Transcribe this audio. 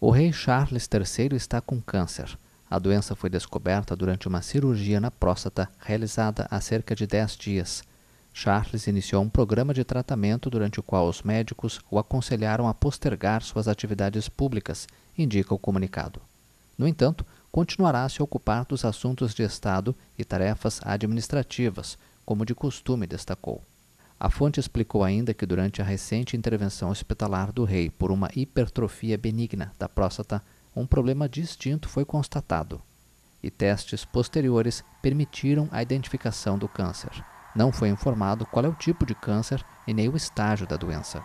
O rei Charles III está com câncer. A doença foi descoberta durante uma cirurgia na próstata realizada há cerca de 10 dias. Charles iniciou um programa de tratamento durante o qual os médicos o aconselharam a postergar suas atividades públicas, indica o comunicado. No entanto, continuará a se ocupar dos assuntos de Estado e tarefas administrativas, como de costume destacou. A fonte explicou ainda que durante a recente intervenção hospitalar do rei por uma hipertrofia benigna da próstata, um problema distinto foi constatado. E testes posteriores permitiram a identificação do câncer. Não foi informado qual é o tipo de câncer e nem o estágio da doença.